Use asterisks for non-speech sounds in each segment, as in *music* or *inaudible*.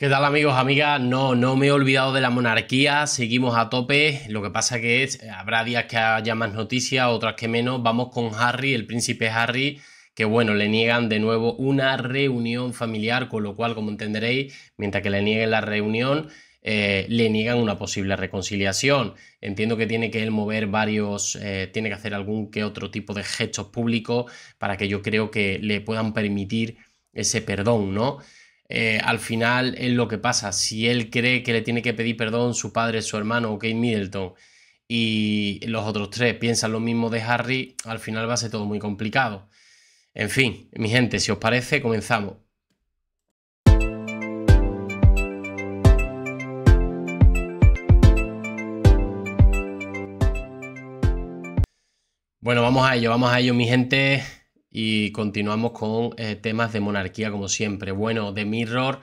¿Qué tal amigos, amigas? No, no me he olvidado de la monarquía, seguimos a tope, lo que pasa que es, eh, habrá días que haya más noticias, otras que menos, vamos con Harry, el príncipe Harry, que bueno, le niegan de nuevo una reunión familiar, con lo cual, como entenderéis, mientras que le nieguen la reunión, eh, le niegan una posible reconciliación. Entiendo que tiene que él mover varios, eh, tiene que hacer algún que otro tipo de gestos públicos para que yo creo que le puedan permitir ese perdón, ¿no? Eh, al final es lo que pasa. Si él cree que le tiene que pedir perdón su padre, su hermano o Kate Middleton y los otros tres piensan lo mismo de Harry, al final va a ser todo muy complicado. En fin, mi gente, si os parece, comenzamos. Bueno, vamos a ello, vamos a ello, mi gente y continuamos con eh, temas de monarquía como siempre. Bueno, The Mirror,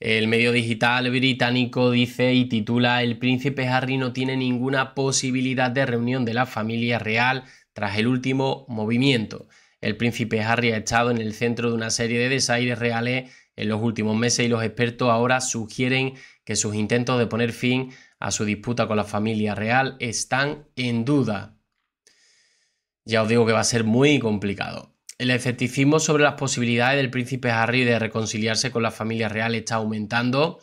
el medio digital británico dice y titula El príncipe Harry no tiene ninguna posibilidad de reunión de la familia real tras el último movimiento. El príncipe Harry ha estado en el centro de una serie de desaires reales en los últimos meses y los expertos ahora sugieren que sus intentos de poner fin a su disputa con la familia real están en duda. Ya os digo que va a ser muy complicado. El escepticismo sobre las posibilidades del príncipe Harry de reconciliarse con la familia real está aumentando,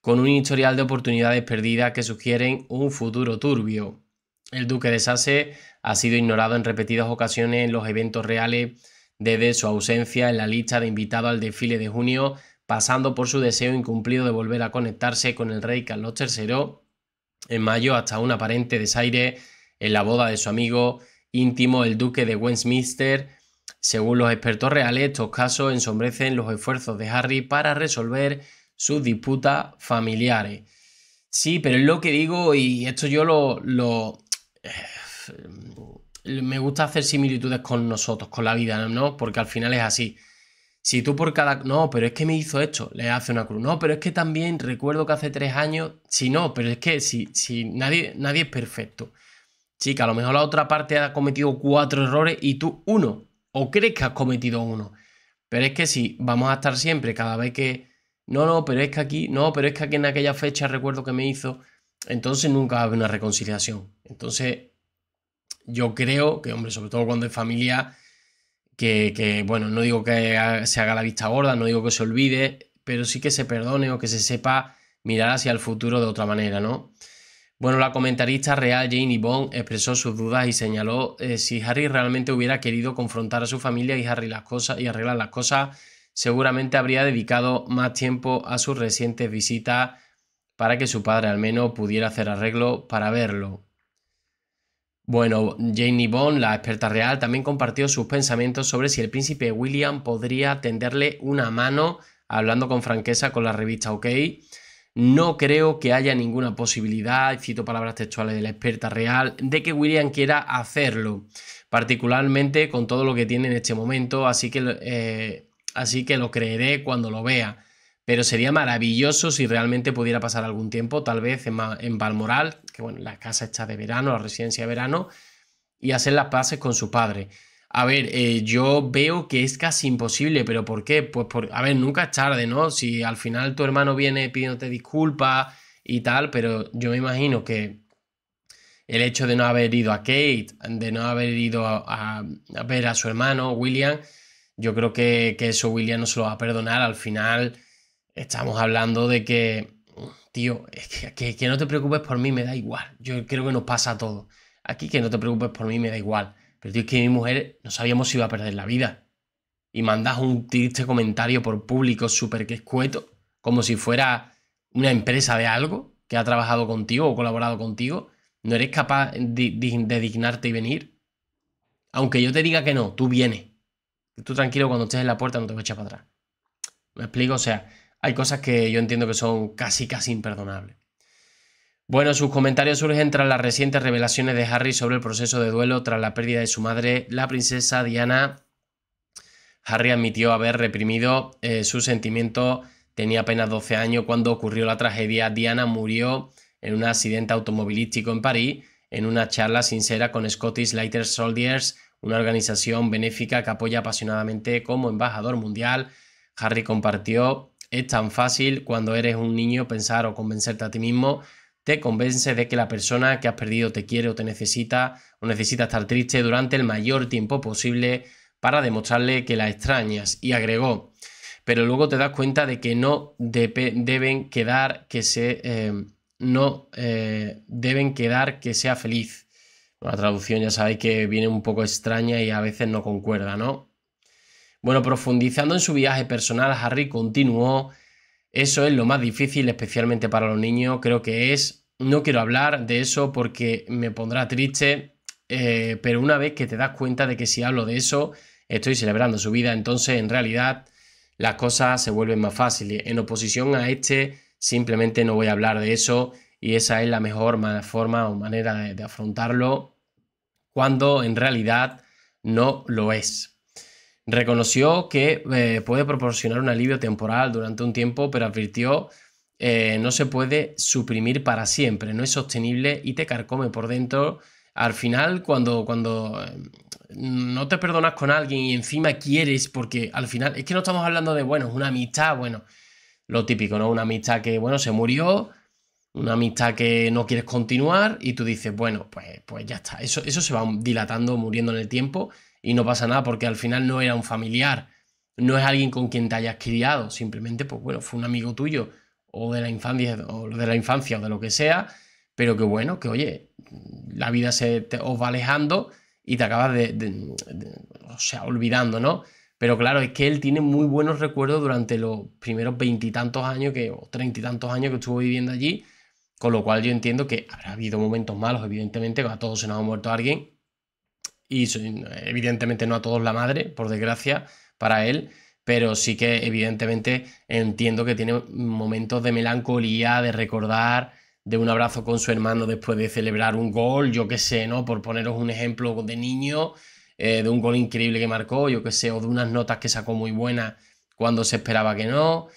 con un historial de oportunidades perdidas que sugieren un futuro turbio. El duque de Sasse ha sido ignorado en repetidas ocasiones en los eventos reales desde su ausencia en la lista de invitados al desfile de junio, pasando por su deseo incumplido de volver a conectarse con el rey Carlos III en mayo hasta un aparente desaire en la boda de su amigo íntimo el duque de Westminster según los expertos reales, estos casos ensombrecen los esfuerzos de Harry para resolver sus disputas familiares. Sí, pero es lo que digo y esto yo lo, eh, me gusta hacer similitudes con nosotros, con la vida, ¿no? Porque al final es así. Si tú por cada... No, pero es que me hizo esto, le hace una cruz. No, pero es que también recuerdo que hace tres años... Si no, pero es que si, si nadie, nadie es perfecto. Chica, a lo mejor la otra parte ha cometido cuatro errores y tú uno o crees que has cometido uno. Pero es que si vamos a estar siempre, cada vez que, no, no, pero es que aquí, no, pero es que aquí en aquella fecha recuerdo que me hizo, entonces nunca va a haber una reconciliación. Entonces, yo creo que, hombre, sobre todo cuando es familia, que, que, bueno, no digo que se haga la vista gorda, no digo que se olvide, pero sí que se perdone o que se sepa mirar hacia el futuro de otra manera, ¿no? Bueno, la comentarista real Jane Bond expresó sus dudas y señaló eh, si Harry realmente hubiera querido confrontar a su familia y, arreglar las cosas, seguramente habría dedicado más tiempo a sus recientes visitas para que su padre al menos pudiera hacer arreglo para verlo. Bueno, Jane Bond, la experta real, también compartió sus pensamientos sobre si el príncipe William podría tenderle una mano hablando con franqueza con la revista OK no creo que haya ninguna posibilidad, cito palabras textuales de la experta real, de que William quiera hacerlo, particularmente con todo lo que tiene en este momento, así que, eh, así que lo creeré cuando lo vea. Pero sería maravilloso si realmente pudiera pasar algún tiempo, tal vez en, en Balmoral, que bueno, la casa está de verano, la residencia de verano, y hacer las paces con su padre. A ver, eh, yo veo que es casi imposible, pero ¿por qué? Pues, por, a ver, nunca es tarde, ¿no? Si al final tu hermano viene pidiéndote disculpas y tal, pero yo me imagino que el hecho de no haber ido a Kate, de no haber ido a, ver a su hermano William, yo creo que, eso William no se lo va a perdonar. Al final estamos hablando de que, tío, que, que no te preocupes por mí, me da igual. Yo creo que nos pasa a todos. Aquí que no te preocupes por mí, me da igual. Pero es que mi mujer no sabíamos si iba a perder la vida. Y mandas un triste comentario por público súper que escueto, como si fuera una empresa de algo que ha trabajado contigo o colaborado contigo. No eres capaz de, dignarte y venir. Aunque yo te diga que no, tú vienes. Tú tranquilo, cuando estés en la puerta no te voy a echar para atrás. ¿Me explico? O sea, hay cosas que yo entiendo que son casi, casi imperdonables. Bueno, sus comentarios surgen tras las recientes revelaciones de Harry sobre el proceso de duelo tras la pérdida de su madre, la princesa Diana. Harry admitió haber reprimido eh, su sus sentimientos, tenía apenas 12 años cuando ocurrió la tragedia. Diana murió en un accidente automovilístico en París, en una charla sincera con Scottish Lighter Soldiers, una organización benéfica que apoya apasionadamente como embajador mundial. Harry compartió, es tan fácil cuando eres un niño pensar o convencerte a ti mismo te convence de que la persona que has perdido te quiere o te necesita o necesita estar triste durante el mayor tiempo posible para demostrarle que la extrañas. Y agregó, pero luego te das cuenta de que no deben quedar que se... Em, no eh, deben quedar que sea feliz. La traducción ya sabéis que viene un poco extraña y a veces no concuerda, ¿no? Bueno, profundizando en su viaje personal, Harry continuó eso es lo más difícil, especialmente para los niños, creo que es. No quiero hablar de eso porque me pondrá triste, eh, pero una vez que te das cuenta de que si hablo de eso, estoy celebrando su vida, entonces en realidad las cosas se vuelven más fáciles. En oposición a este, simplemente no voy a hablar de eso y esa es la mejor forma o manera de afrontarlo cuando en realidad no lo es. Reconoció que eh, puede proporcionar un alivio temporal durante un tiempo, pero advirtió eh, no se puede suprimir para siempre, no es sostenible y te carcome por dentro. Al final, cuando, cuando mm, no te perdonas con alguien y encima quieres, porque al final, es que no estamos hablando de, bueno, una amistad, bueno, lo típico, ¿no? Una amistad que, bueno, se murió, una amistad que no quieres continuar y tú dices, bueno, pues, pues ya está, eso, eso se va dilatando, muriendo en el tiempo y no pasa nada porque al final no era un familiar, no es alguien con quien te hayas criado, simplemente pues bueno, fue un amigo tuyo o de la infancia o de la infancia o de lo que sea, pero que bueno, que oye, la vida se te, os va alejando y te acabas de, o sea, olvidando, ¿no? Pero claro, es que él tiene muy buenos recuerdos durante los primeros veintitantos años que, o treinta y tantos años que estuvo viviendo allí, con lo cual yo entiendo que habrá habido momentos malos, evidentemente, que a todos se nos ha muerto alguien, y evidentemente no a todos la madre, por desgracia, para él, pero sí que evidentemente entiendo que tiene momentos de melancolía, de recordar, de un abrazo con su hermano después de celebrar un gol, yo qué sé, ¿no? Por poneros un ejemplo de niño, eh, de un gol increíble que marcó, yo qué sé, o de unas notas que sacó muy buenas cuando se esperaba que no,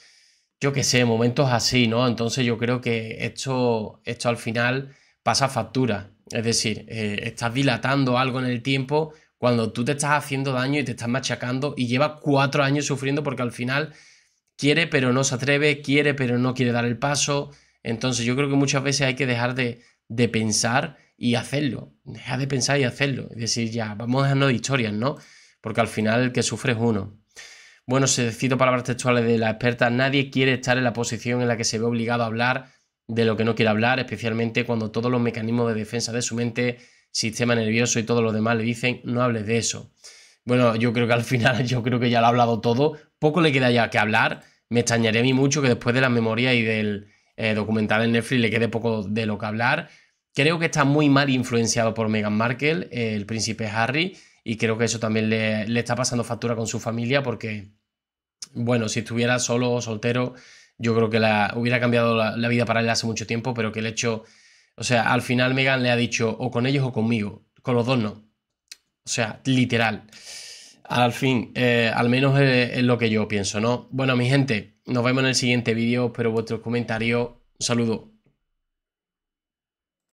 yo qué sé, momentos así, ¿no? Entonces yo creo que esto, esto al final pasa factura es decir, eh, estás dilatando algo en el tiempo cuando tú te estás haciendo daño y te estás machacando y lleva cuatro años sufriendo porque al final quiere pero no se atreve, quiere pero no quiere dar el paso. Entonces yo creo que muchas veces hay que dejar de, pensar y hacerlo. Dejar de pensar y hacerlo. Es decir, ya, vamos a dejarnos de historias, ¿no? Porque al final el que sufre es uno. Bueno, se cito palabras textuales de la experta. Nadie quiere estar en la posición en la que se ve obligado a hablar de lo que no quiere hablar, especialmente cuando todos los mecanismos de defensa de su mente, sistema nervioso y todo lo demás le dicen no hables de eso. Bueno, yo creo que al *laughs* final yo creo que ya lo ha hablado todo, poco le queda ya que hablar, me extrañaría a mí mucho que después de la memoria y del eh, documental en Netflix le quede poco de lo que hablar. Creo que está muy mal influenciado por Meghan Markle, el príncipe Harry, y creo que eso también le, le está pasando factura con su familia porque, bueno, si estuviera solo o soltero, yo creo que la, hubiera cambiado la, vida para él hace mucho tiempo, pero que el hecho, o sea, al final Megan le ha dicho o con ellos o conmigo, con los dos no. O sea, literal. Al fin, eh, al menos eh, es, lo que yo pienso, ¿no? Bueno, mi gente, nos vemos en el siguiente vídeo, pero vuestros comentarios, un saludo.